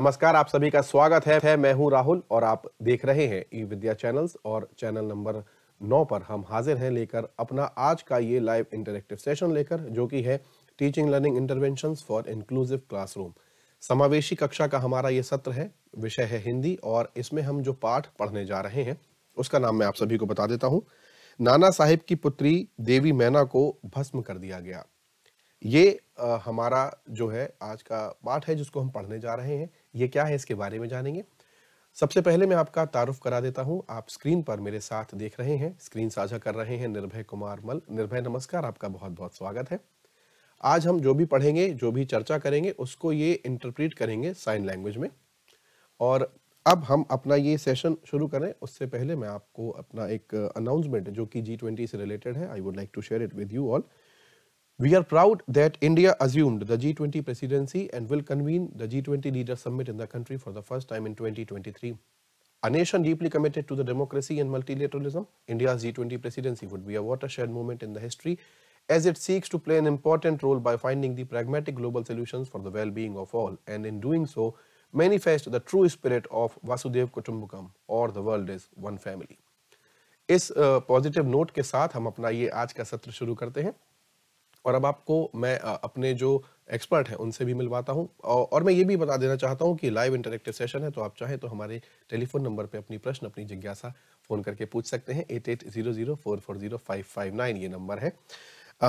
नमस्कार आप सभी का स्वागत है, मैं हूं राहुल और आप देख रहे हैं ई विद्या चैनल्स और चैनल नंबर नौ पर हम हाजिर हैं लेकर अपना आज का ये लाइव इंटरेक्टिव सेशन लेकर जो कि है teaching learning intervention for inclusive classroom समावेशी कक्षा का हमारा ये सत्र है विषय है हिंदी और इसमें हम जो पाठ पढ़ने जा रहे हैं उसका नाम मैं आप सभी को बता देता हूँ नाना साहिब की पुत्री देवी मैना को भस्म कर दिया गया ये आ, हमारा जो है आज का पाठ है जिसको हम पढ़ने जा रहे हैं ये क्या है इसके बारे में जानेंगे सबसे पहले मैं आपका तारुफ करा देता हूं आप स्क्रीन पर मेरे साथ देख रहे हैं स्क्रीन साझा कर रहे हैं निर्भय कुमार मल निर्भय नमस्कार आपका बहुत बहुत स्वागत है आज हम जो भी पढ़ेंगे जो भी चर्चा करेंगे उसको ये इंटरप्रिट करेंगे साइन लैंग्वेज में और अब हम अपना ये सेशन शुरू करें उससे पहले मैं आपको अपना एक अनाउंसमेंट जो कि जी ट्वेंटी से रिलेटेड है I would like to share it with you all We are proud that India assumed the G20 presidency and will convene the G20 leader summit in the country for the first time in 2023. A nation deeply committed to the democracy and multilateralism, India's G20 presidency would be a watershed moment in the history as it seeks to play an important role by finding the pragmatic global solutions for the well-being of all and in doing so manifest the true spirit of Vasudev Kutumbakam or the world is one family. इस positive note के साथ हम अपना ये आज का सत्र शुरू करते हैं और अब आपको मैं अपने जो एक्सपर्ट हैं उनसे भी मिलवाता हूं और मैं ये भी बता देना चाहता हूं कि लाइव इंटरेक्टिव सेशन है तो आप चाहें तो हमारे टेलीफोन नंबर पे अपनी प्रश्न अपनी जिज्ञासा फ़ोन करके पूछ सकते हैं eight eight zero zero four four zero five five nine ये नंबर है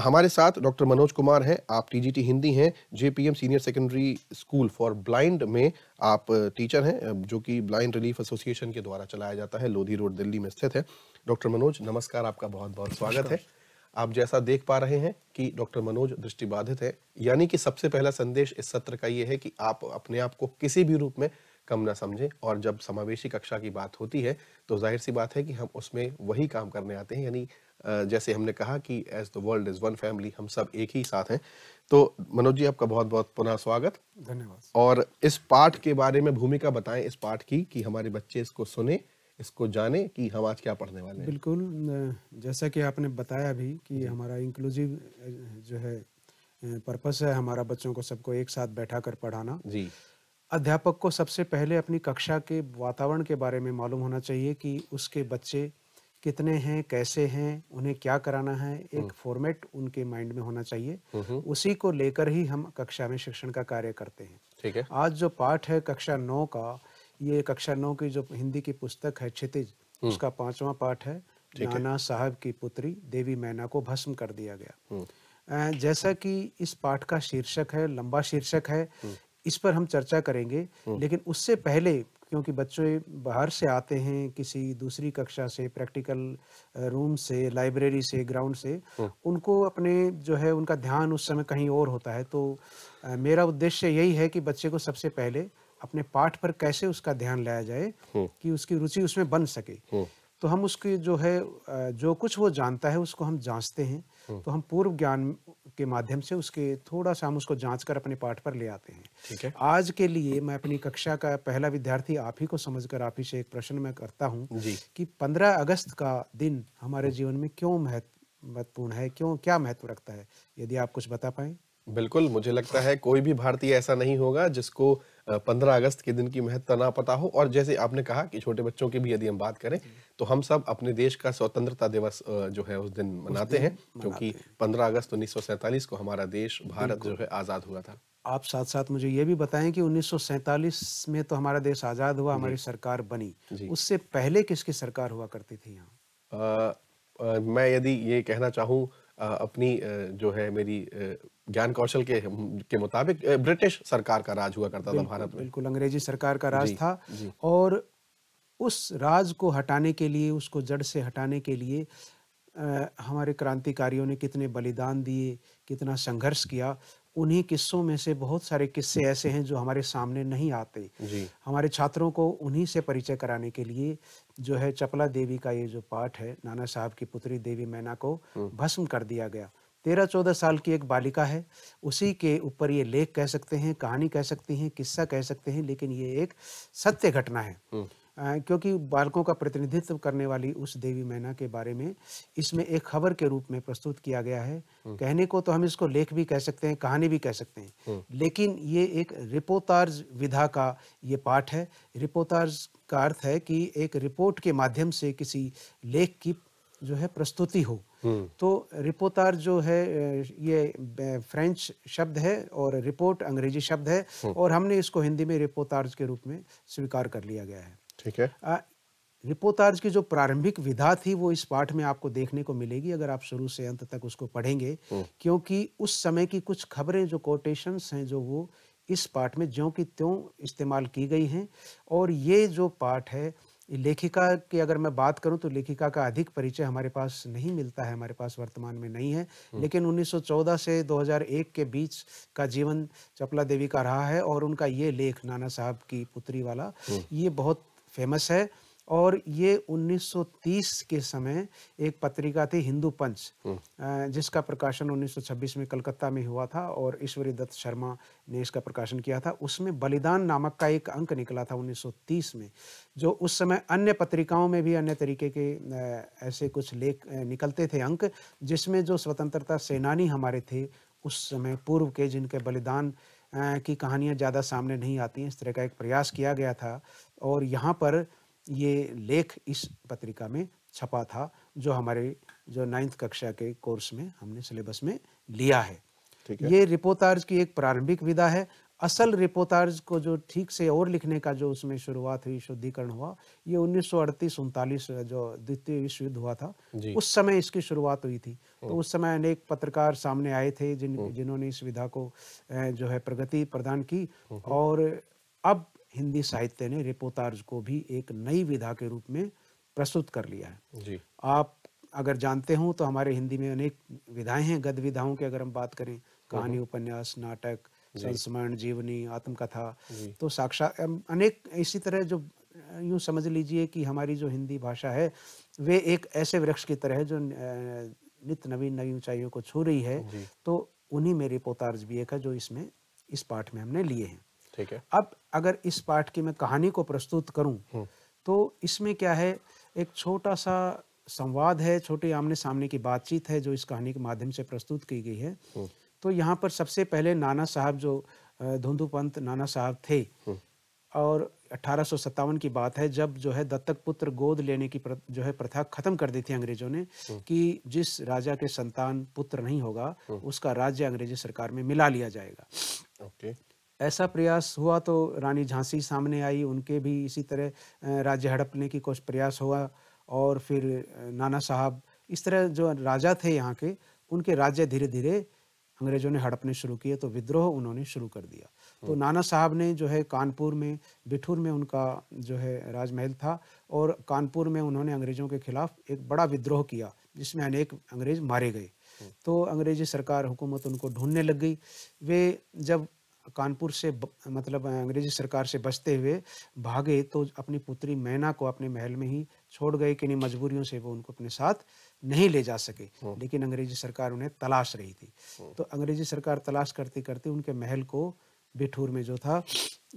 हमारे साथ डॉक्टर मनोज कुमार हैं आप टीजीटी हिंदी हैं JPM senior secondary school for blind में आप टीचर हैं जो कि ब्लाइंड रिलीफ एसोसिएशन के द्वारा चलाया जाता है लोधी रोड दिल्ली में स्थित है डॉक्टर मनोज नमस्कार आपका बहुत बहुत स्वागत है आप जैसा देख पा रहे हैं कि डॉक्टर मनोज दृष्टिबाधित है यानी कि सबसे पहला संदेश इस सत्र का ये है कि आप अपने आप को किसी भी रूप में कम ना समझें और जब समावेशी कक्षा की बात होती है तो जाहिर सी बात है कि हम उसमें वही काम करने आते हैं यानी जैसे हमने कहा कि as the world is one family हम सब एक ही साथ हैं तो मनोज जी आपका बहुत बहुत पुनः स्वागत धन्यवाद और इस पाठ के बारे में भूमिका बताएं इस पाठ की कि हमारे बच्चे इसको सुने इसको जाने कि हम आज क्या पढ़ने वाले हैं बिल्कुल जैसा कि आपने बताया भी कि हमारा इंक्लूसिव जो है पर्पस है हमारा बच्चों को सबको एक साथ बैठा कर पढ़ाना जी अध्यापक को सबसे पहले अपनी कक्षा के वातावरण के बारे में मालूम होना चाहिए कि उसके बच्चे कितने हैं कैसे हैं उन्हें क्या कराना है एक फॉर्मेट हम्म। उनके माइंड में होना चाहिए हम्म, हम्म। उसी को लेकर ही हम कक्षा में शिक्षण का कार्य करते हैं ठीक है आज जो पाठ है कक्षा नौ का ये कक्षा नौ की जो हिंदी की पुस्तक है क्षितिज हम्म। उसका पांचवा पाठ है नाना साहब की पुत्री देवी मैना को भस्म कर दिया गया हम्म। जैसा कि इस पाठ का शीर्षक है लंबा शीर्षक है हम्म। इस पर हम चर्चा करेंगे लेकिन उससे पहले क्योंकि बच्चे बाहर से आते हैं किसी दूसरी कक्षा से प्रैक्टिकल रूम से लाइब्रेरी से ग्राउंड से उनको अपने जो है उनका ध्यान उस समय कहीं और होता है तो मेरा उद्देश्य यही है कि बच्चे को सबसे पहले अपने पाठ पर कैसे उसका ध्यान लाया जाए हम्म। कि उसकी रुचि उसमें बन सके हम्म। तो हम उसकी जो है जो कुछ वो जानता है उसको हम जांचते हैं हम्म। तो हम पूर्व ज्ञान के माध्यम से उसके थोड़ा सा हम उसको जांच कर अपने पाठ पर ले आते हैं ठीक है आज के लिए मैं अपनी कक्षा का पहला विद्यार्थी आप ही को समझकर आप ही से एक प्रश्न मैं करता हूँ कि पंद्रह अगस्त का दिन हमारे जीवन में क्यों महत्वपूर्ण है क्यों क्या महत्व रखता है यदि आप कुछ बता पाए बिल्कुल मुझे लगता है कोई भी भारतीय ऐसा नहीं होगा जिसको पंद्रह अगस्त के दिन की महत्ता ना पता हो और जैसे आपने कहा कि छोटे बच्चों की भी यदि हम बात करें तो हम सब अपने देश का स्वतंत्रता दिवस जो है उस दिन मनाते हैं क्योंकि पंद्रह अगस्त उन्नीस को हमारा देश भारत जो है आज़ाद हुआ था आप साथ साथ मुझे ये भी बताएं कि उन्नीस में तो हमारा देश आज़ाद हुआ हमारी सरकार बनी उससे पहले किसकी सरकार हुआ करती थी यहाँ मैं यदि ये कहना चाहूँ अपनी जो है मेरी ज्ञान कौशल के के मुताबिक ब्रिटिश सरकार का राज हुआ करता था भारत में बिल्कुल अंग्रेजी सरकार का राज जी, था जी। और उस राज को हटाने के लिए उसको जड़ से हटाने के लिए आ, हमारे क्रांतिकारियों ने कितने बलिदान दिए कितना संघर्ष किया उन्हीं किस्सों में से बहुत सारे किस्से ऐसे हैं जो हमारे सामने नहीं आते जी। हमारे छात्रों को उन्हीं से परिचय कराने के लिए जो है चपला देवी का ये जो पाठ है नाना साहब की पुत्री देवी मैना को भस्म कर दिया गया तेरह चौदह साल की एक बालिका है उसी के ऊपर ये लेख कह सकते हैं कहानी कह सकते हैं किस्सा कह सकते हैं लेकिन ये एक सत्य घटना है आ, हम्म। क्योंकि बालकों का प्रतिनिधित्व करने वाली उस देवी मैना के बारे में इसमें एक खबर के रूप में प्रस्तुत किया गया है हम्म। कहने को तो हम इसको लेख भी कह सकते हैं कहानी भी कह सकते हैं हम्म। लेकिन ये एक रिपोर्टार्ज विधा का ये पाठ है रिपोर्टार्ज का अर्थ है कि एक रिपोर्ट के माध्यम से किसी लेख की जो है प्रस्तुति हो हम्म। तो रिपोतार जो है ये फ्रेंच शब्द है और रिपोर्ट अंग्रेजी शब्द है हम्म। और हमने इसको हिंदी में रिपोतार्ज के रूप में स्वीकार कर लिया गया है ठीक है आ, रिपोतार्ज की जो प्रारंभिक विधा थी वो इस पाठ में आपको देखने को मिलेगी अगर आप शुरू से अंत तक उसको पढ़ेंगे हम्म। क्योंकि उस समय की कुछ खबरें जो कोटेशन हैं जो वो इस पाठ में ज्यों की त्यों इस्तेमाल की गई हैं और ये जो पाठ है लेखिका की अगर मैं बात करूं तो लेखिका का अधिक परिचय हमारे पास नहीं मिलता है हमारे पास वर्तमान में नहीं है लेकिन 1914 से 2001 के बीच का जीवन चपला देवी का रहा है और उनका ये लेख नाना साहब की पुत्री वाला ये बहुत फेमस है और ये 1930 के समय एक पत्रिका थी हिंदू पंच हम्म। जिसका प्रकाशन 1926 में कलकत्ता में हुआ था और ईश्वरी दत्त शर्मा ने इसका प्रकाशन किया था उसमें बलिदान नामक का एक अंक निकला था 1930 में जो उस समय अन्य पत्रिकाओं में भी अन्य तरीके के ऐसे कुछ लेख निकलते थे अंक जिसमें जो स्वतंत्रता सेनानी हमारे थे उस समय पूर्व के जिनके बलिदान की कहानियाँ ज़्यादा सामने नहीं आती इस तरह का एक प्रयास किया गया था और यहाँ पर ये लेख इस पत्रिका में छपा था जो हमारे जो नाइन्थ कक्षा के कोर्स में हमने सिलेबस में लिया है ये रिपोर्टार्ज की एक प्रारंभिक विधा है असल रिपोर्टार्ज को जो ठीक से और लिखने का जो उसमें शुरुआत हुई शुद्धिकरण हुआ ये उन्नीस सौ अड़तीस उनतालीस जो द्वितीय विश्व युद्ध हुआ था उस समय इसकी शुरुआत हुई थी तो उस समय अनेक पत्रकार सामने आए थे जिन जिन्होंने इस विधा को जो है प्रगति प्रदान की और अब हिंदी साहित्य ने रिपोतार्ज को भी एक नई विधा के रूप में प्रस्तुत कर लिया है जी आप अगर जानते हो तो हमारे हिंदी में अनेक विधाएं हैं गद विधाओं की अगर हम बात करें हम्म, हम्म। कहानी उपन्यास नाटक संस्मरण जीवनी आत्मकथा तो साक्षात अनेक इसी तरह जो यूं समझ लीजिए कि हमारी जो हिंदी भाषा है वे एक ऐसे वृक्ष की तरह है जो नित नवीन नई ऊंचाइयों को छू रही है तो उन्हीं में रिपोतार्ज भी एक है जो इसमें इस पाठ में हमने लिए हैं ठीक है अब अगर इस पाठ की मैं कहानी को प्रस्तुत करूं हम्म। तो इसमें क्या है एक छोटा सा संवाद है छोटी आमने सामने की बातचीत है जो इस कहानी के माध्यम से प्रस्तुत की गई है हम्म। तो यहाँ पर सबसे पहले नाना साहब जो धुंधु पंत नाना साहब थे हम्म। और अठारह की बात है जब जो है दत्तक पुत्र गोद लेने की प्र, जो है प्रथा खत्म कर दी थी अंग्रेजों ने कि जिस राजा के संतान पुत्र नहीं होगा उसका राज्य अंग्रेजी सरकार में मिला लिया जाएगा ओके okay. ऐसा प्रयास हुआ तो रानी झांसी सामने आई उनके भी इसी तरह राज्य हड़पने की कुछ प्रयास हुआ और फिर नाना साहब इस तरह जो राजा थे यहाँ के उनके राज्य धीरे धीरे अंग्रेजों ने हड़पने शुरू किए तो विद्रोह उन्होंने शुरू कर दिया तो नाना साहब ने जो है कानपुर में बिठूर में उनका जो है राजमहल था और कानपुर में उन्होंने अंग्रेजों के खिलाफ एक बड़ा विद्रोह किया जिसमें अनेक अंग्रेज मारे गए तो अंग्रेजी सरकार हुकूमत उनको ढूंढने लग गई वे जब कानपुर से मतलब अंग्रेजी सरकार से बचते हुए भागे तो अपनी पुत्री मैना को अपने महल में ही छोड़ गए नहीं मजबूरियों से वो उनको अपने साथ नहीं ले जा सके हम्म। लेकिन अंग्रेजी सरकार उन्हें तलाश रही थी हम्म। तो अंग्रेजी सरकार तलाश करते करते उनके महल को बिठूर में जो था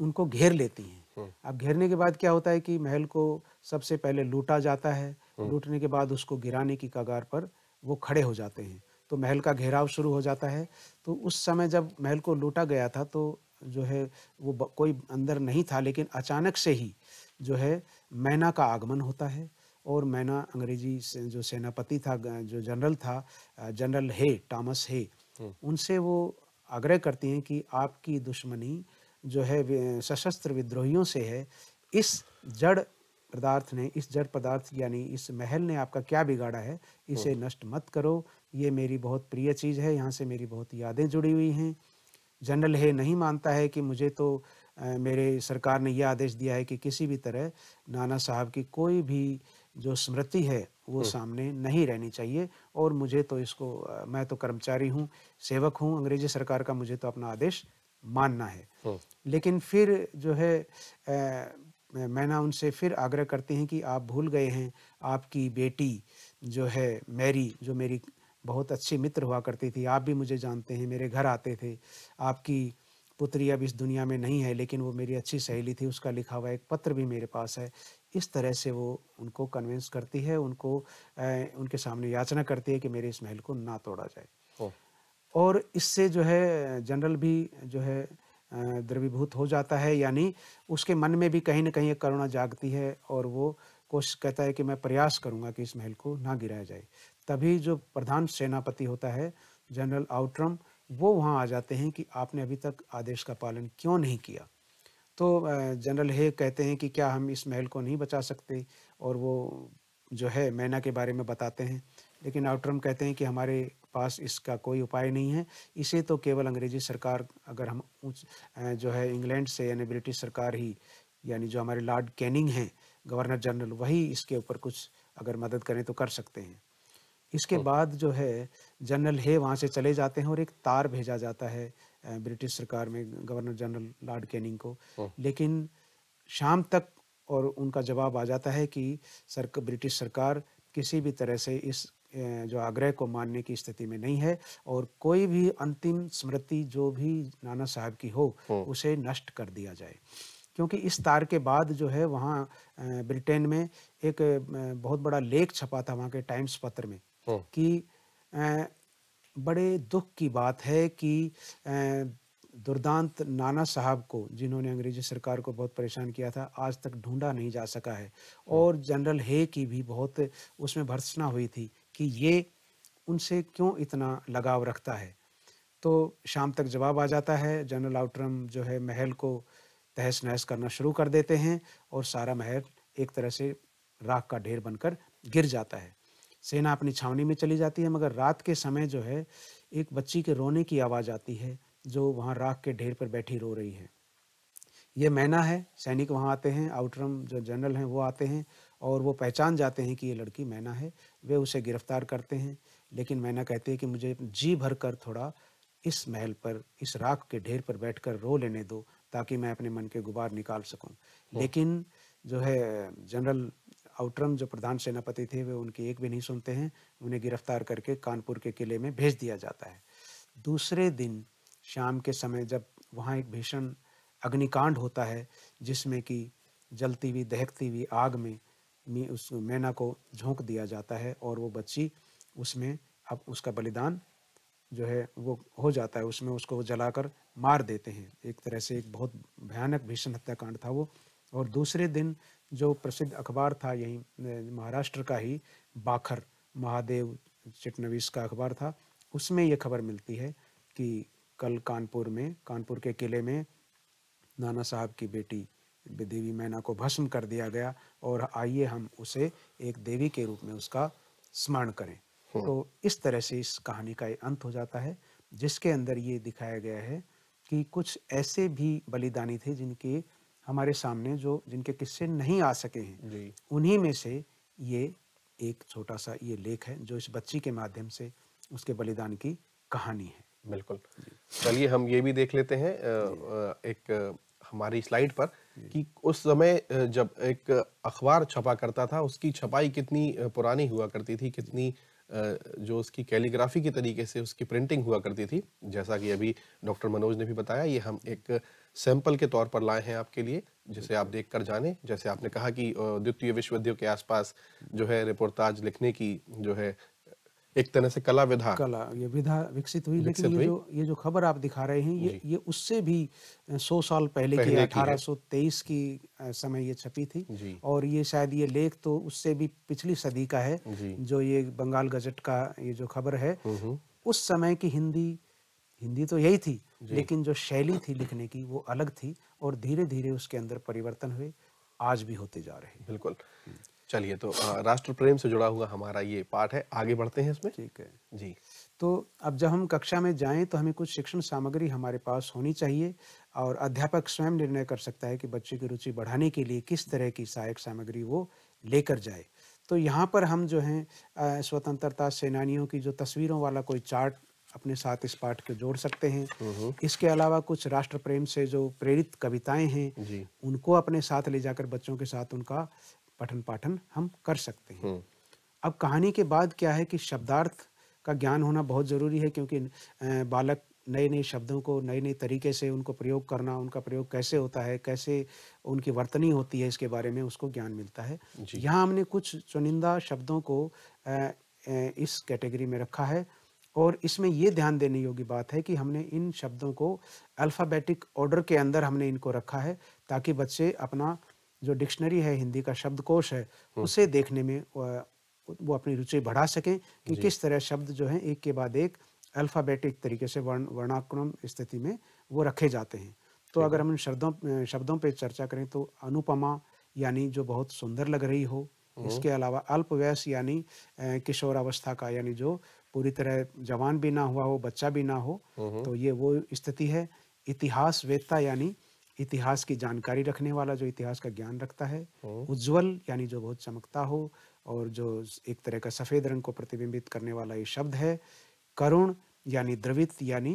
उनको घेर लेती हैं हम्म। अब घेरने के बाद क्या होता है कि महल को सबसे पहले लूटा जाता है लूटने के बाद उसको गिराने की कगार पर वो खड़े हो जाते हैं तो महल का घेराव शुरू हो जाता है तो उस समय जब महल को लूटा गया था तो जो है वो कोई अंदर नहीं था लेकिन अचानक से ही जो है मैना का आगमन होता है और मैना अंग्रेजी से जो सेनापति था जो जनरल था जनरल हे टॉमस हे हम्म। उनसे वो आग्रह करती हैं कि आपकी दुश्मनी जो है सशस्त्र विद्रोहियों से है इस जड़ पदार्थ ने इस जड़ पदार्थ यानी इस महल ने आपका क्या बिगाड़ा है इसे हम्म। नष्ट मत करो ये मेरी बहुत प्रिय चीज़ है यहाँ से मेरी बहुत यादें जुड़ी हुई हैं जनरल है नहीं मानता है कि मुझे तो मेरे सरकार ने यह आदेश दिया है कि किसी भी तरह नाना साहब की कोई भी जो स्मृति है वो सामने नहीं रहनी चाहिए और मुझे तो इसको मैं तो कर्मचारी हूँ सेवक हूँ अंग्रेजी सरकार का मुझे तो अपना आदेश मानना है लेकिन फिर जो है मैं मैना उनसे फिर आग्रह करती हैं कि आप भूल गए हैं आपकी बेटी जो है मैरी जो मेरी बहुत अच्छे मित्र हुआ करती थी आप भी मुझे जानते हैं मेरे घर आते थे आपकी पुत्री अब इस दुनिया में नहीं है लेकिन वो मेरी अच्छी सहेली थी उसका लिखा हुआ एक पत्र भी मेरे पास है इस तरह से वो उनको कन्विंस करती है उनको ए, उनके सामने याचना करती है कि मेरे इस महल को ना तोड़ा जाए और इससे जो है जनरल भी जो है द्रवीभूत हो जाता है यानी उसके मन में भी कहीं ना कहीं एक करुणा जागती है और वो कोशिश कहता है कि मैं प्रयास करूंगा कि इस महल को ना गिराया जाए तभी जो प्रधान सेनापति होता है जनरल आउट्रम वो वहाँ आ जाते हैं कि आपने अभी तक आदेश का पालन क्यों नहीं किया तो जनरल हे कहते हैं कि क्या हम इस महल को नहीं बचा सकते और वो जो है मैना के बारे में बताते हैं लेकिन आउट्रम कहते हैं कि हमारे पास इसका कोई उपाय नहीं है इसे तो केवल अंग्रेजी सरकार अगर हम उच, जो है इंग्लैंड से यानी ब्रिटिश सरकार ही यानी जो हमारे लॉर्ड कैनिंग हैं गवर्नर जनरल वही इसके ऊपर कुछ अगर मदद करें तो कर सकते हैं इसके बाद जो है जनरल हे वहाँ से चले जाते हैं और एक तार भेजा जाता है ब्रिटिश सरकार में गवर्नर जनरल लॉर्ड कैनिंग को लेकिन शाम तक और उनका जवाब आ जाता है कि सर ब्रिटिश सरकार किसी भी तरह से इस जो आग्रह को मानने की स्थिति में नहीं है और कोई भी अंतिम स्मृति जो भी नाना साहब की हो उसे नष्ट कर दिया जाए क्योंकि इस तार के बाद जो है वहाँ ब्रिटेन में एक बहुत बड़ा लेख छपा था वहाँ के टाइम्स पत्र में कि बड़े दुख की बात है कि दुर्दांत नाना साहब को जिन्होंने अंग्रेजी सरकार को बहुत परेशान किया था आज तक ढूंढा नहीं जा सका है और जनरल हे की भी बहुत उसमें भर्सना हुई थी कि ये उनसे क्यों इतना लगाव रखता है तो शाम तक जवाब आ जाता है जनरल आउटरम जो है महल को तहस नहस करना शुरू कर देते हैं और सारा महल एक तरह से राख का ढेर बनकर गिर जाता है सेना अपनी छावनी में चली जाती है मगर रात के समय जो है एक बच्ची के रोने की आवाज़ आती है जो वहाँ राख के ढेर पर बैठी रो रही है ये मैना है सैनिक वहाँ आते हैं आउटरम जो जनरल हैं वो आते हैं और वो पहचान जाते हैं कि ये लड़की मैना है वे उसे गिरफ्तार करते हैं लेकिन मैना कहती है कि मुझे जी भर कर थोड़ा इस महल पर इस राख के ढेर पर बैठकर रो लेने दो ताकि मैं अपने मन के गुबार निकाल सकूं लेकिन जो है जनरल आउटरम जो प्रधान सेनापति थे वे उनकी एक भी नहीं सुनते हैं उन्हें गिरफ्तार करके कानपुर के किले में भेज दिया जाता है दूसरे दिन शाम के समय जब वहाँ एक भीषण अग्निकांड होता है जिसमें कि जलती हुई दहकती हुई आग में उस मैना को झोंक दिया जाता है और वो बच्ची उसमें अब उसका बलिदान जो है वो हो जाता है उसमें उसको जलाकर मार देते हैं एक तरह से एक बहुत भयानक भीषण हत्याकांड था वो और दूसरे दिन जो प्रसिद्ध अखबार था यही महाराष्ट्र का ही बाखर महादेव चिटनवीस का अखबार था उसमें यह खबर मिलती है कि कल कानपुर में कानपुर के किले में नाना साहब की बेटी देवी मैना को भस्म कर दिया गया और आइए हम उसे एक देवी के रूप में उसका स्मरण करें तो इस तरह से इस कहानी का अंत हो जाता है जिसके अंदर ये दिखाया गया है कि कुछ ऐसे भी बलिदानी थे जिनके हमारे सामने जो जिनके किस्से नहीं आ सके हैं उन्हीं में से ये एक छोटा सा ये लेख है जो इस बच्ची के माध्यम से उसके बलिदान की कहानी है बिल्कुल चलिए हम ये भी देख लेते हैं एक हमारी स्लाइड पर कि उस समय जब एक अखबार छपा करता था उसकी छपाई कितनी पुरानी हुआ करती थी कितनी जो उसकी कैलीग्राफी के तरीके से उसकी प्रिंटिंग हुआ करती थी जैसा कि अभी डॉक्टर मनोज ने भी बताया ये हम एक सैंपल के तौर पर लाए हैं आपके लिए जिसे आप देख कर जाने जैसे आपने कहा कि द्वितीय विश्वविद्यालय के आसपास जो है रिपोर्टाज लिखने की जो है एक तरह से कला विधा कला ये विधा विकसित हुई लेकिन ये जो ये जो खबर आप दिखा रहे हैं ये ये उससे भी सौ साल पहले, पहले की अठारह तेईस की समय ये छपी थी और ये शायद ये लेख तो उससे भी पिछली सदी का है जो ये बंगाल गजट का ये जो खबर है उस समय की हिंदी हिंदी तो यही थी लेकिन जो शैली थी लिखने की वो अलग थी और धीरे धीरे उसके अंदर परिवर्तन हुए आज भी होते जा रहे हैं बिल्कुल चलिए तो राष्ट्र प्रेम से जुड़ा हुआ हमारा ये पाठ है आगे बढ़ते हैं इसमें ठीक है जी तो अब जब हम कक्षा में जाएं तो हमें कुछ शिक्षण सामग्री हमारे पास होनी चाहिए और अध्यापक स्वयं निर्णय कर सकता है कि बच्चे की रुचि बढ़ाने के लिए किस तरह की सहायक सामग्री वो लेकर जाए तो यहाँ पर हम जो हैं स्वतंत्रता सेनानियों की जो तस्वीरों वाला कोई चार्ट अपने साथ इस पाठ को जोड़ सकते हैं इसके अलावा कुछ राष्ट्र प्रेम से जो प्रेरित कविताएं हैं उनको अपने साथ ले जाकर बच्चों के साथ उनका पठन पाठन हम कर सकते हैं हम्म। अब कहानी के बाद क्या है कि शब्दार्थ का ज्ञान होना बहुत ज़रूरी है क्योंकि बालक नए नए शब्दों को नए नए तरीके से उनको प्रयोग करना उनका प्रयोग कैसे होता है कैसे उनकी वर्तनी होती है इसके बारे में उसको ज्ञान मिलता है यहाँ हमने कुछ चुनिंदा शब्दों को इस कैटेगरी में रखा है और इसमें ये ध्यान देने योग्य बात है कि हमने इन शब्दों को अल्फ़ाबेटिक ऑर्डर के अंदर हमने इनको रखा है ताकि बच्चे अपना जो डिक्शनरी है हिंदी का शब्दकोश है उसे देखने में वो अपनी रुचि बढ़ा सकें कि किस तरह शब्द जो हैं एक के बाद एक अल्फ़ाबेटिक तरीके से वर्ण वर्णाक्रम स्थिति में वो रखे जाते हैं तो अगर हम इन शब्दों शब्दों पर चर्चा करें तो अनुपमा यानी जो बहुत सुंदर लग रही हो इसके अलावा अल्पवयस यानी किशोरावस्था का यानी जो पूरी तरह जवान भी ना हुआ हो बच्चा भी ना हो तो ये वो स्थिति है इतिहास वेत्ता यानी इतिहास की जानकारी रखने वाला जो इतिहास का ज्ञान रखता है हम्म। उज्जवल यानी जो बहुत चमकता हो और जो एक तरह का सफेद रंग को प्रतिबिंबित करने वाला ये शब्द है करुण यानी द्रवित यानी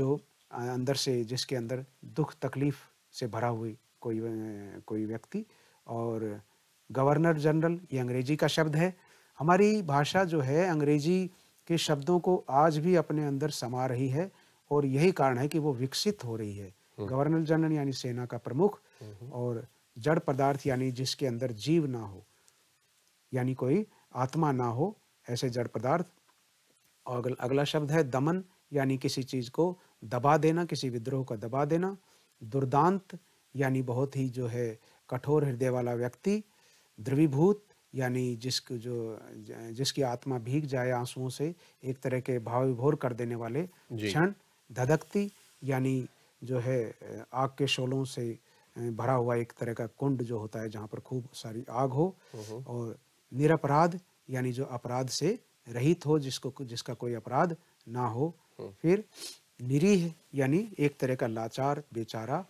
जो अंदर से जिसके अंदर दुख तकलीफ से भरा हुई कोई कोई व्यक्ति और गवर्नर जनरल ये अंग्रेजी का शब्द है हमारी भाषा जो है अंग्रेजी के शब्दों को आज भी अपने अंदर समा रही है और यही कारण है कि वो विकसित हो रही है हम्म। गवर्नर जनरल यानी सेना का प्रमुख हम्म। और जड़ पदार्थ यानी जिसके अंदर जीव ना हो यानी कोई आत्मा ना हो ऐसे जड़ पदार्थ और अगला शब्द है दमन यानी किसी चीज को दबा देना किसी विद्रोह का दबा देना दुर्दांत यानी बहुत ही जो है कठोर हृदय वाला व्यक्ति ध्रुवीभूत यानी जिसको जो जिसकी आत्मा भीग जाए आंसुओं से एक तरह के भाव विभोर कर देने वाले क्षण धधकती यानी जो है आग के शोलों से भरा हुआ एक तरह का कुंड जो होता है जहाँ पर खूब सारी आग हो और निरपराध यानी जो अपराध से रहित हो जिसको जिसका कोई अपराध ना हो फिर निरीह यानी एक तरह का लाचार बेचारा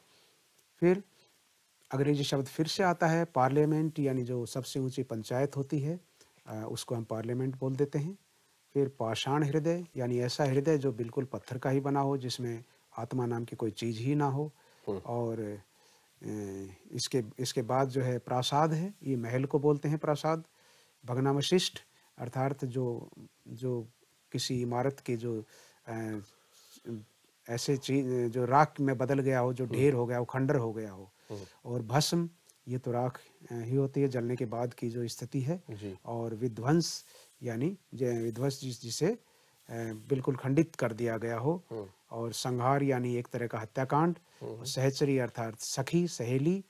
फिर अंग्रेजी शब्द फिर से आता है पार्लियामेंट यानी जो सबसे ऊंची पंचायत होती है उसको हम पार्लियामेंट बोल देते हैं फिर पाषाण हृदय यानी ऐसा हृदय जो बिल्कुल पत्थर का ही बना हो जिसमें आत्मा नाम की कोई चीज़ ही ना हो और इसके इसके बाद जो है प्रासाद है ये महल को बोलते हैं प्रासाद भगनावशिष्ट अर्थात जो जो किसी इमारत के जो ऐसे चीज जो राख में बदल गया हो जो ढेर हो गया हो खंडर हो गया हो हम्म। और भस्म ये तो राख ही होती है जलने के बाद की जो स्थिति है और विध्वंस यानी विध्वंस जिस जिसे बिल्कुल खंडित कर दिया गया हो हम्म। और संहार यानी एक तरह का हत्याकांड हम्म। सहचरी अर्थात सखी सहेली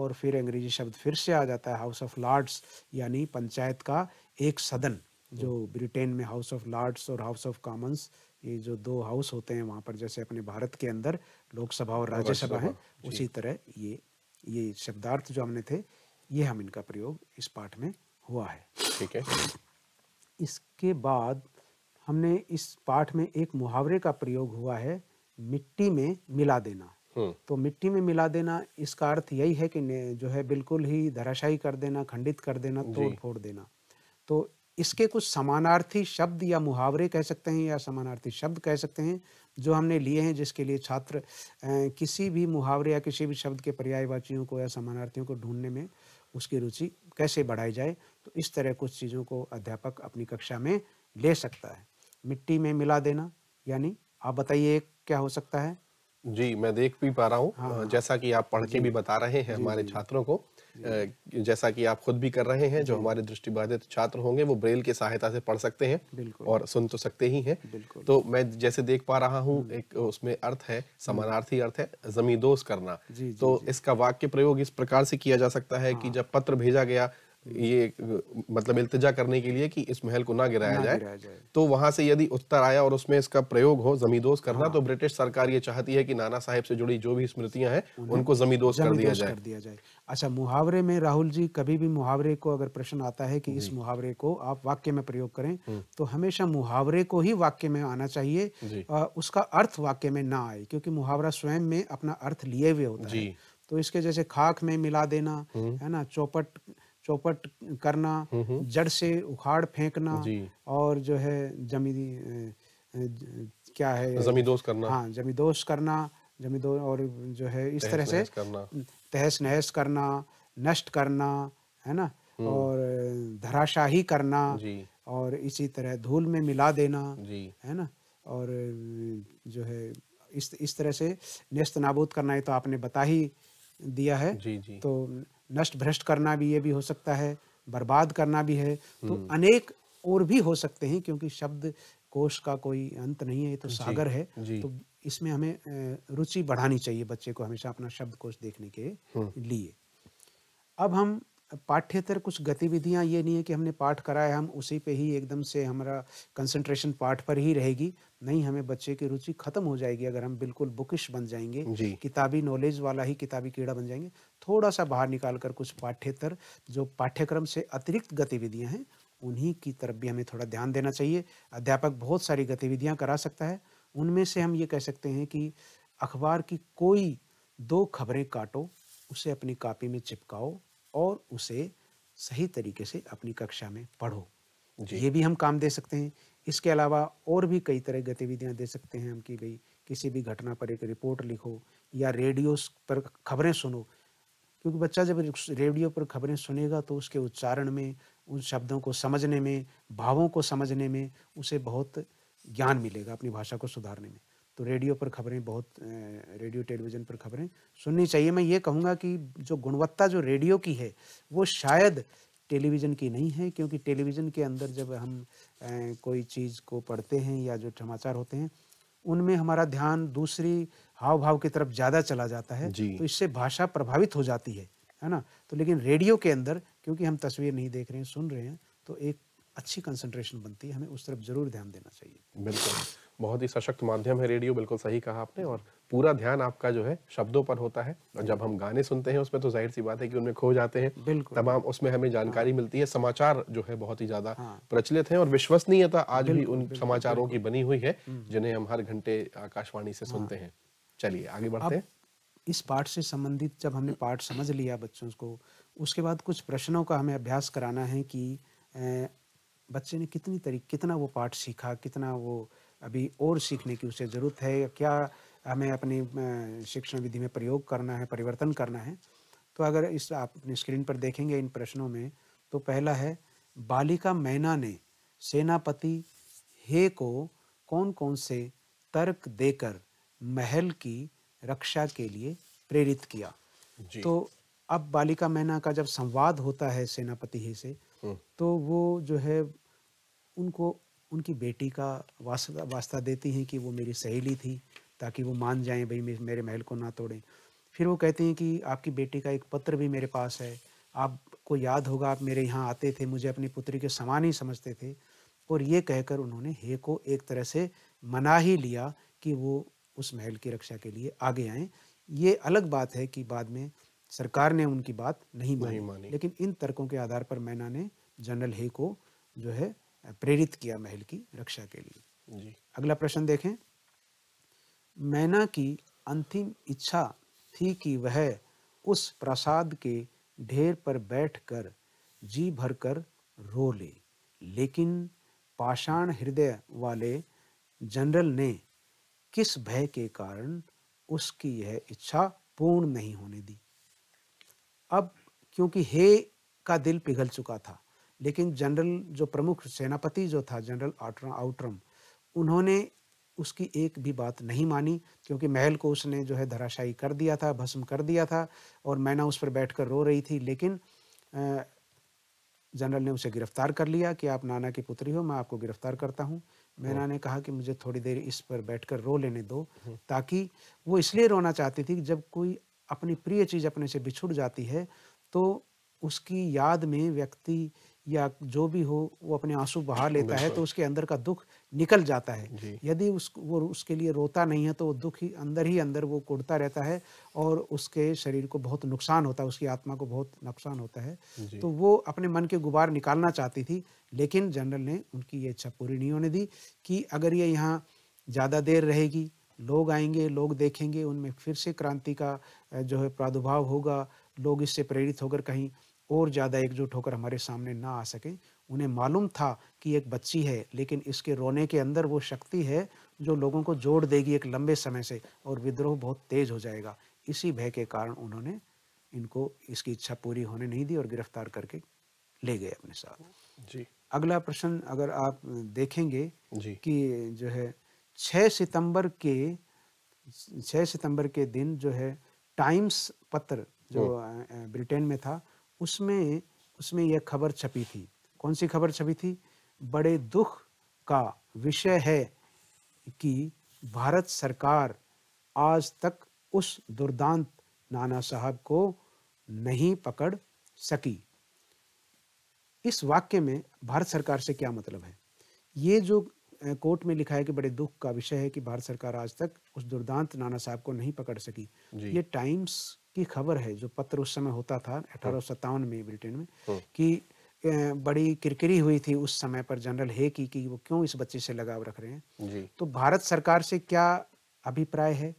और फिर अंग्रेजी शब्द फिर से आ जाता है हाउस ऑफ लॉर्ड्स यानी पंचायत का एक सदन जो ब्रिटेन में हाउस ऑफ लॉर्ड्स और हाउस ऑफ कॉमन्स ये जो दो हाउस होते हैं वहाँ पर जैसे अपने भारत के अंदर लोकसभा और राज्यसभा है उसी तरह ये ये शब्दार्थ जो हमने थे ये हम इनका प्रयोग इस पाठ में हुआ है ठीक है इसके बाद हमने इस पाठ में एक मुहावरे का प्रयोग हुआ है मिट्टी में मिला देना हम्म। तो मिट्टी में मिला देना इसका अर्थ यही है कि जो है बिल्कुल ही धराशाई कर देना खंडित कर देना तोड़ फोड़ देना तो इसके कुछ समानार्थी शब्द या मुहावरे कह सकते हैं या समानार्थी शब्द कह सकते हैं जो हमने लिए हैं जिसके लिए छात्र किसी भी मुहावरे या किसी भी शब्द के पर्यायवाचियों को या समानार्थियों को ढूंढने में उसकी रुचि कैसे बढ़ाई जाए तो इस तरह कुछ चीज़ों को अध्यापक अपनी कक्षा में ले सकता है मिट्टी में मिला देना यानी आप बताइए क्या हो सकता है जी मैं देख भी पा रहा हूँ हाँ, हाँ। जैसा कि आप पढ़ के भी बता रहे हैं हमारे छात्रों को जैसा कि आप खुद भी कर रहे हैं जो हमारे दृष्टिबाधित छात्र होंगे वो ब्रेल की सहायता से पढ़ सकते हैं और सुन तो सकते ही हैं तो मैं जैसे देख पा रहा हूँ हम्म। एक उसमें अर्थ है हम्म। समानार्थी अर्थ है जमींदोज करना तो इसका वाक्य प्रयोग इस प्रकार से किया जा सकता है कि हाँ। जब पत्र भेजा गया ये मतलब इल्तजा करने के लिए कि इस महल को ना गिराया जाए, जाए तो वहां से यदि उत्तर आया और उसमें इसका प्रयोग हो जमीदोज करना हाँ। तो ब्रिटिश सरकार ये चाहती है कि नाना साहब से जुड़ी जो भी स्मृतियां हैं उनको जमीदोज कर दिया जाए कर दिया जाए अच्छा मुहावरे में राहुल जी कभी भी मुहावरे को अगर प्रश्न आता है कि इस मुहावरे को आप वाक्य में प्रयोग करें तो हमेशा मुहावरे को ही वाक्य में आना चाहिए उसका अर्थ वाक्य में ना आए क्योंकि मुहावरा स्वयं में अपना अर्थ लिए हुए होता है तो इसके जैसे खाक में मिला देना है ना चौपट चौपट करना हम्म, हम्म। जड़ से उखाड़ फेंकना और जो है जमीनी क्या है जमीदोश करना हाँ जमीदोश करना जमीदो और जो है इस तरह से तहस नहस करना नष्ट करना है ना हम्म। और धराशाही करना और इसी तरह धूल में मिला देना है ना और जो है इस इस तरह से नेस्त नाबूद करना है तो आपने बता ही दिया है जी जी तो नष्ट भ्रष्ट करना भी ये भी हो सकता है बर्बाद करना भी है तो हम्म। अनेक और भी हो सकते हैं क्योंकि शब्द कोश का कोई अंत नहीं है ये तो सागर है तो इसमें हमें रुचि बढ़ानी चाहिए बच्चे को हमेशा अपना शब्द कोश देखने के हम्म। लिए अब हम पाठ्यतर कुछ गतिविधियाँ ये नहीं है कि हमने पाठ कराया हम उसी पे ही एकदम से हमारा कंसंट्रेशन पाठ पर ही रहेगी नहीं हमें बच्चे की रुचि खत्म हो जाएगी अगर हम बिल्कुल बुकिश बन जाएंगे किताबी नॉलेज वाला ही किताबी कीड़ा बन जाएंगे थोड़ा सा बाहर निकाल कर कुछ पाठ्यतर जो पाठ्यक्रम से अतिरिक्त गतिविधियाँ हैं उन्हीं की तरफ भी हमें थोड़ा ध्यान देना चाहिए अध्यापक बहुत सारी गतिविधियाँ करा सकता है उनमें से हम ये कह सकते हैं कि अखबार की कोई दो खबरें काटो उसे अपनी कापी में चिपकाओ और उसे सही तरीके से अपनी कक्षा में पढ़ो ये भी हम काम दे सकते हैं इसके अलावा और भी कई तरह गतिविधियां दे सकते हैं हम कि भाई किसी भी घटना पर एक रिपोर्ट लिखो या रेडियो पर खबरें सुनो क्योंकि बच्चा जब रेडियो पर खबरें सुनेगा तो उसके उच्चारण में उन शब्दों को समझने में भावों को समझने में उसे बहुत ज्ञान मिलेगा अपनी भाषा को सुधारने में तो रेडियो पर खबरें बहुत रेडियो टेलीविज़न पर खबरें सुननी चाहिए मैं ये कहूँगा कि जो गुणवत्ता जो रेडियो की है वो शायद टेलीविज़न की नहीं है क्योंकि टेलीविज़न के अंदर जब हम कोई चीज़ को पढ़ते हैं या जो समाचार होते हैं उनमें हमारा ध्यान दूसरी हाव भाव की तरफ ज़्यादा चला जाता है तो इससे भाषा प्रभावित हो जाती है है ना तो लेकिन रेडियो के अंदर क्योंकि हम तस्वीर नहीं देख रहे हैं सुन रहे हैं तो एक अच्छी कंसंट्रेशन बनती है हमें उस तरफ जरूर ध्यान देना चाहिए बिल्कुल बहुत ही सशक्त माध्यम है रेडियो बिल्कुल सही कहा आपने और पूरा ध्यान आपका जो है शब्दों पर होता है और जब हम गाने सुनते हैं उसमें तो जाहिर सी बात है कि उनमें खो जाते हैं बिल्कुल तमाम उसमें हमें जानकारी हाँ। मिलती है समाचार जो है बहुत ही ज्यादा हाँ। प्रचलित है और विश्वसनीयता आज भी उन समाचारों की बनी हुई है हम्म। जिन्हें हम हर घंटे आकाशवाणी से सुनते हाँ। हैं चलिए आगे बढ़ते हैं इस पाठ से संबंधित जब हमने पाठ समझ लिया बच्चों को उसके बाद कुछ प्रश्नों का हमें अभ्यास कराना है कि बच्चे ने कितनी तरी कितना वो पाठ सीखा कितना वो अभी और सीखने की उसे ज़रूरत है या क्या हमें अपनी शिक्षण विधि में प्रयोग करना है परिवर्तन करना है तो अगर इस आप अपनी स्क्रीन पर देखेंगे इन प्रश्नों में तो पहला है बालिका मैना ने सेनापति हे को कौन कौन से तर्क देकर महल की रक्षा के लिए प्रेरित किया तो अब बालिका मैना का जब संवाद होता है सेनापति हे से तो वो जो है उनको उनकी बेटी का वास्ता वास्ता देती हैं कि वो मेरी सहेली थी ताकि वो मान जाएं भाई मेरे महल को ना तोड़ें फिर वो कहते हैं कि आपकी बेटी का एक पत्र भी मेरे पास है आपको याद होगा आप मेरे यहाँ आते थे मुझे अपनी पुत्री के समान ही समझते थे और ये कहकर उन्होंने हे को एक तरह से मना ही लिया कि वो उस महल की रक्षा के लिए आगे आएँ ये अलग बात है कि बाद में सरकार ने उनकी बात नहीं मानी, नहीं मानी। लेकिन इन तर्कों के आधार पर मैना ने जनरल हे को जो है प्रेरित किया महल की रक्षा के लिए जी। अगला प्रश्न देखें मैना की अंतिम इच्छा थी कि वह उस प्रसाद के ढेर पर बैठकर जी भरकर रो ले लेकिन पाषाण हृदय वाले जनरल ने किस भय के कारण उसकी यह इच्छा पूर्ण नहीं होने दी अब क्योंकि हे का दिल पिघल चुका था लेकिन जनरल जो प्रमुख सेनापति जो था जनरल आउट्रम आउट्रम उन्होंने उसकी एक भी बात नहीं मानी क्योंकि महल को उसने जो है धराशायी कर दिया था भस्म कर दिया था और मैना उस पर बैठकर रो रही थी लेकिन जनरल ने उसे गिरफ्तार कर लिया कि आप नाना की पुत्री हो मैं आपको गिरफ्तार करता हूँ मैना ने कहा कि मुझे थोड़ी देर इस पर बैठकर रो लेने दो हम्म। ताकि वो इसलिए रोना चाहती थी कि जब कोई अपनी प्रिय चीज़ अपने से बिछुड़ जाती है तो उसकी याद में व्यक्ति या जो भी हो वो अपने आंसू बहा लेता है तो उसके अंदर का दुख निकल जाता है यदि उस वो उसके लिए रोता नहीं है तो वो दुख ही अंदर ही अंदर वो कुड़ता रहता है और उसके शरीर को बहुत नुकसान होता है उसकी आत्मा को बहुत नुकसान होता है तो वो अपने मन के गुबार निकालना चाहती थी लेकिन जनरल ने उनकी ये इच्छा पूरी नहीं होने दी कि अगर ये यहाँ ज़्यादा देर रहेगी लोग आएंगे लोग देखेंगे उनमें फिर से क्रांति का जो है प्रादुर्भाव होगा लोग इससे प्रेरित होकर कहीं और ज़्यादा एकजुट होकर हमारे सामने ना आ सकें उन्हें मालूम था कि एक बच्ची है लेकिन इसके रोने के अंदर वो शक्ति है जो लोगों को जोड़ देगी एक लंबे समय से और विद्रोह बहुत तेज हो जाएगा इसी भय के कारण उन्होंने इनको इसकी इच्छा पूरी होने नहीं दी और गिरफ्तार करके ले गए अपने साथ जी अगला प्रश्न अगर आप देखेंगे जी कि जो है 6 सितंबर के 6 सितंबर के दिन जो है टाइम्स पत्र जो हम्म। ब्रिटेन में था उसमें उसमें यह खबर छपी थी कौन सी खबर छपी थी बड़े दुख का विषय है कि भारत सरकार आज तक उस दुर्दांत नाना साहब को नहीं पकड़ सकी इस वाक्य में भारत सरकार से क्या मतलब है ये जो कोर्ट में लिखा है कि बड़े दुख का विषय है कि भारत सरकार आज तक उस दुर्दांत नाना साहब को नहीं पकड़ सकी ये टाइम्स की खबर है जो पत्र उस समय होता था हाँ। अठारह में ब्रिटेन में हाँ। कि बड़ी किरकिरी हुई थी उस समय पर जनरल हे की कि वो क्यों इस बच्चे से लगाव रख रहे हैं तो भारत सरकार से क्या अभिप्राय है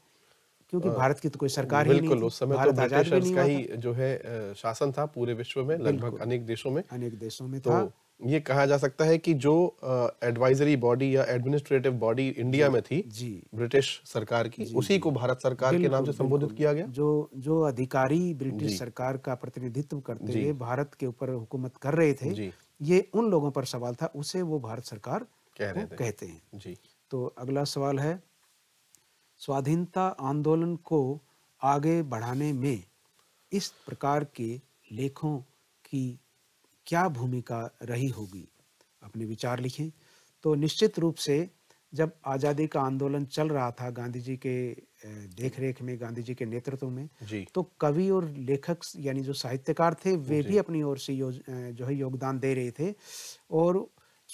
क्योंकि आ, भारत की तो कोई सरकार ही नहीं उस समय तो का ही जो है शासन था पूरे विश्व में लगभग अनेक देशों में अनेक देशों में तो, था ये कहा जा सकता है कि जो एडवाइजरी uh, बॉडी या एडमिनिस्ट्रेटिव बॉडी इंडिया में थी जी ब्रिटिश सरकार की जी, उसी को भारत सरकार के नाम से संबोधित किया गया जो जो अधिकारी ब्रिटिश सरकार का प्रतिनिधित्व करते हुए भारत के ऊपर हुकूमत कर रहे थे ये उन लोगों पर सवाल था उसे वो भारत सरकार कह रहे कहते हैं जी तो अगला सवाल है स्वाधीनता आंदोलन को आगे बढ़ाने में इस प्रकार के लेखों की क्या भूमिका रही होगी अपने विचार लिखें तो निश्चित रूप से जब आज़ादी का आंदोलन चल रहा था गांधी जी के देख रेख में गांधी जी के नेतृत्व में तो कवि और लेखक यानी जो साहित्यकार थे वे भी अपनी ओर से जो है योगदान दे रहे थे और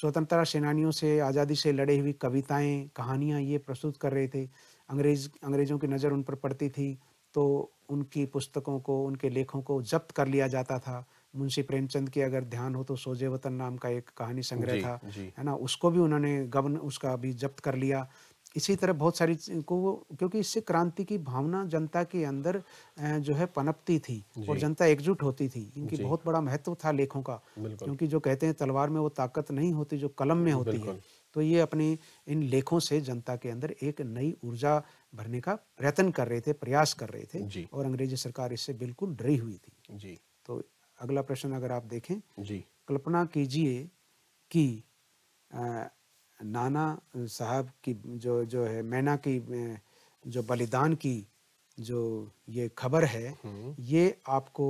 स्वतंत्रता सेनानियों से आज़ादी से लड़े हुई कविताएं कहानियां ये प्रस्तुत कर रहे थे अंग्रेज अंग्रेज़ों की नज़र उन पर पड़ती थी तो उनकी पुस्तकों को उनके लेखों को जब्त कर लिया जाता था मुंशी प्रेमचंद की अगर ध्यान हो तो सोजे वतन नाम का एक कहानी संग्रह था है ना उसको भी उन्होंने गबन उसका भी जब्त कर लिया इसी तरह बहुत सारी को क्योंकि इससे क्रांति की भावना जनता के अंदर जो है पनपती थी और जनता एकजुट होती थी इनकी बहुत बड़ा महत्व था लेखों का क्योंकि जो कहते हैं तलवार में वो ताकत नहीं होती जो कलम में होती है तो ये अपनी इन लेखों से जनता के अंदर एक नई ऊर्जा भरने का प्रयत्न कर रहे थे प्रयास कर रहे थे और अंग्रेजी सरकार इससे बिल्कुल डरी हुई थी जी अगला प्रश्न अगर आप देखें जी कल्पना कीजिए कि नाना साहब की जो जो है मैना की जो बलिदान की जो ये खबर है हम्म। ये आपको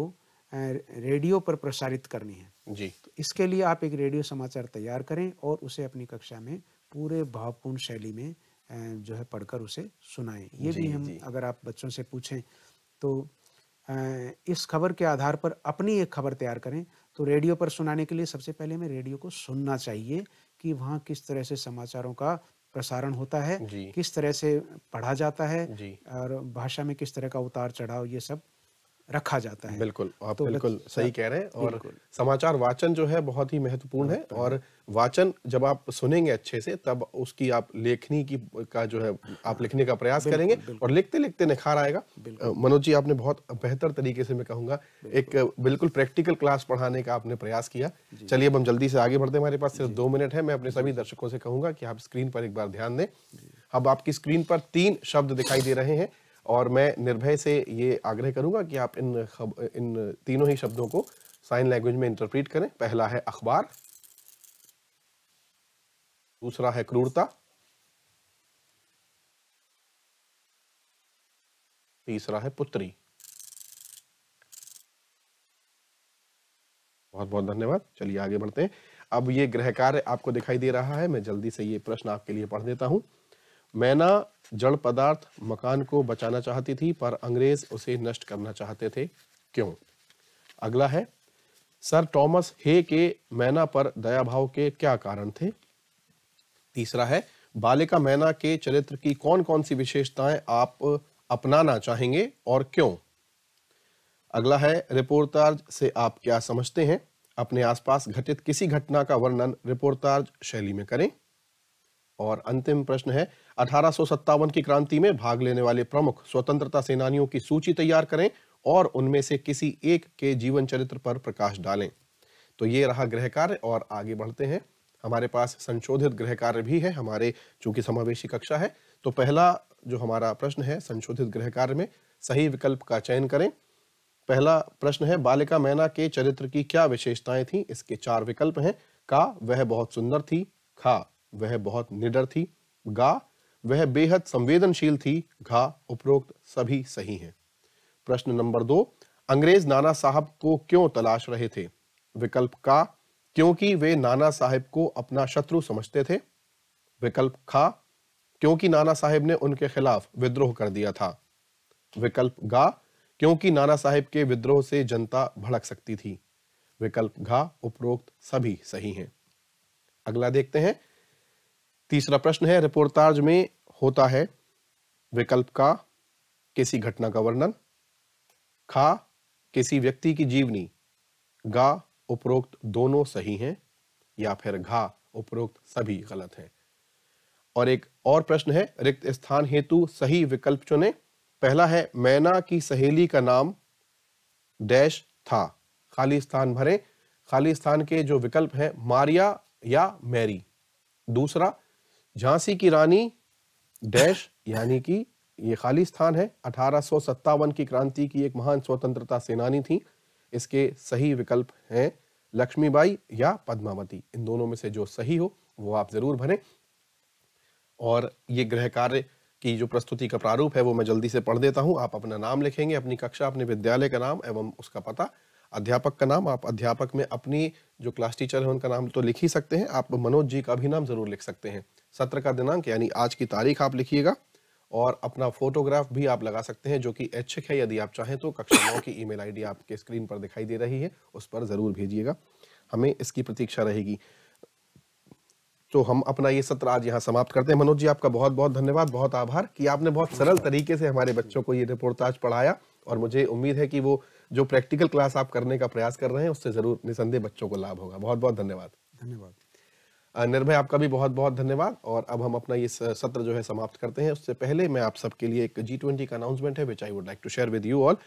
रेडियो पर प्रसारित करनी है जी तो इसके लिए आप एक रेडियो समाचार तैयार करें और उसे अपनी कक्षा में पूरे भावपूर्ण शैली में जो है पढ़कर उसे सुनाएं ये भी हम अगर आप बच्चों से पूछें तो इस खबर के आधार पर अपनी एक खबर तैयार करें तो रेडियो पर सुनाने के लिए सबसे पहले हमें रेडियो को सुनना चाहिए कि वहाँ किस तरह से समाचारों का प्रसारण होता है किस तरह से पढ़ा जाता है और भाषा में किस तरह का उतार चढ़ाव ये सब रखा जाता है बिल्कुल आप तो बिल्कुल सही कह रहे हैं और समाचार वाचन जो है बहुत ही महत्वपूर्ण है और वाचन जब आप सुनेंगे अच्छे से तब उसकी आप लेखनी की का जो है आप लिखने का प्रयास बिल्कुल, करेंगे बिल्कुल, और लिखते लिखते निखार आएगा मनोज जी आपने बहुत बेहतर तरीके से मैं कहूंगा एक बिल्कुल प्रैक्टिकल क्लास पढ़ाने का आपने प्रयास किया चलिए अब हम जल्दी से आगे बढ़ते हैं हमारे पास सिर्फ दो मिनट है मैं अपने सभी दर्शकों से कहूंगा कि आप स्क्रीन पर एक बार ध्यान दें अब आपकी स्क्रीन पर तीन शब्द दिखाई दे रहे हैं और मैं निर्भय से ये आग्रह करूंगा कि आप इन खब इन तीनों ही शब्दों को साइन लैंग्वेज में इंटरप्रीट करें पहला है अखबार दूसरा है क्रूरता तीसरा है पुत्री बहुत बहुत धन्यवाद चलिए आगे बढ़ते हैं अब ये गृह कार्य आपको दिखाई दे रहा है मैं जल्दी से ये प्रश्न आपके लिए पढ़ देता हूं मैना जड़ पदार्थ मकान को बचाना चाहती थी पर अंग्रेज उसे नष्ट करना चाहते थे क्यों अगला है सर टॉमस हे के मैना पर दया भाव के क्या कारण थे तीसरा है बालिका मैना के चरित्र की कौन कौन सी विशेषताएं आप अपनाना चाहेंगे और क्यों अगला है रिपोर्टार्ज से आप क्या समझते हैं अपने आसपास घटित किसी घटना का वर्णन रिपोर्टार्ज शैली में करें और अंतिम प्रश्न है अठारह की क्रांति में भाग लेने वाले प्रमुख स्वतंत्रता सेनानियों की सूची तैयार करें और उनमें से किसी एक के जीवन चरित्र पर प्रकाश डालें तो ये रहा गृह कार्य और आगे बढ़ते हैं हमारे पास संशोधित गृह कार्य भी है हमारे चूंकि समावेशी कक्षा है तो पहला जो हमारा प्रश्न है संशोधित गृह कार्य में सही विकल्प का चयन करें पहला प्रश्न है बालिका मैना के चरित्र की क्या विशेषताएं थी इसके चार विकल्प हैं का वह बहुत सुंदर थी खा वह बहुत निडर थी गा वह बेहद संवेदनशील थी घा उपरोक्त सभी सही हैं प्रश्न नंबर दो अंग्रेज नाना साहब को क्यों तलाश रहे थे विकल्प का क्योंकि वे नाना साहब को अपना शत्रु समझते थे विकल्प खा क्योंकि नाना साहब ने उनके खिलाफ विद्रोह कर दिया था विकल्प गा क्योंकि नाना साहब के विद्रोह से जनता भड़क सकती थी विकल्प घा उपरोक्त सभी सही हैं अगला देखते हैं तीसरा प्रश्न है रिपोर्टार्ज में होता है विकल्प का किसी घटना का वर्णन खा किसी व्यक्ति की जीवनी गा उपरोक्त दोनों सही हैं या फिर घा उपरोक्त सभी गलत हैं और एक और प्रश्न है रिक्त स्थान हेतु सही विकल्प चुने पहला है मैना की सहेली का नाम डैश था खाली स्थान भरे खाली स्थान के जो विकल्प है मारिया या मैरी दूसरा झांसी की रानी डैश यानी कि ये खाली स्थान है अठारह की क्रांति की एक महान स्वतंत्रता सेनानी थी इसके सही विकल्प हैं लक्ष्मीबाई या पद्मावती इन दोनों में से जो सही हो वो आप जरूर भरें और ये गृह कार्य की जो प्रस्तुति का प्रारूप है वो मैं जल्दी से पढ़ देता हूँ आप अपना नाम लिखेंगे अपनी कक्षा अपने विद्यालय का नाम एवं उसका पता अध्यापक का नाम आप अध्यापक में अपनी जो क्लास टीचर है उनका नाम तो लिख ही सकते हैं आप मनोज जी का भी नाम जरूर लिख सकते हैं सत्र का दिनांक यानी आज की तारीख आप लिखिएगा और अपना फोटोग्राफ भी आप लगा सकते हैं जो कि ऐच्छिक है यदि आप चाहें तो कक्षा नौ की ईमेल आईडी आपके स्क्रीन पर दिखाई दे रही है उस पर ज़रूर भेजिएगा हमें इसकी प्रतीक्षा रहेगी तो हम अपना ये सत्र आज यहाँ समाप्त करते हैं मनोज जी आपका बहुत बहुत धन्यवाद बहुत आभार कि आपने बहुत सरल तरीके से हमारे बच्चों को ये आज पढ़ाया और मुझे उम्मीद है कि वो जो प्रैक्टिकल क्लास आप करने का प्रयास कर रहे हैं उससे ज़रूर निसंदेह बच्चों को लाभ होगा बहुत बहुत धन्यवाद धन्यवाद निर्भय आपका भी बहुत बहुत धन्यवाद और अब हम अपना ये सत्र जो है समाप्त करते हैं उससे पहले मैं आप सबके लिए एक जी ट्वेंटी का अनाउंसमेंट है which I would like to share with you all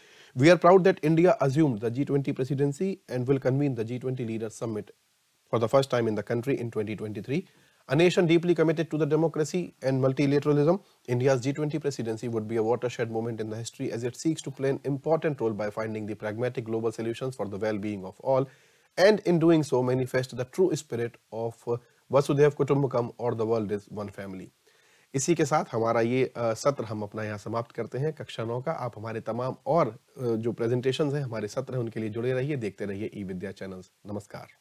we are proud that India assume the G twenty presidency and will convene the G twenty leader summit for the first time in the country in twenty twenty three A nation deeply committed to the democracy and multilateralism, India's G20 presidency would be a watershed moment in the history as it seeks to play an important role by finding the pragmatic global solutions for the well-being of all and in doing so manifest the true spirit of Vasudev Kutumbakam or the world is one family. इसी के साथ हमारा ये सत्र हम अपना यहाँ समाप्त करते हैं कक्षा नौ का आप हमारे तमाम और जो प्रेजेंटेशंस हैं हमारे सत्र हैं उनके लिए जुड़े रहिए देखते रहिए ई विद्या चैनल्स नमस्कार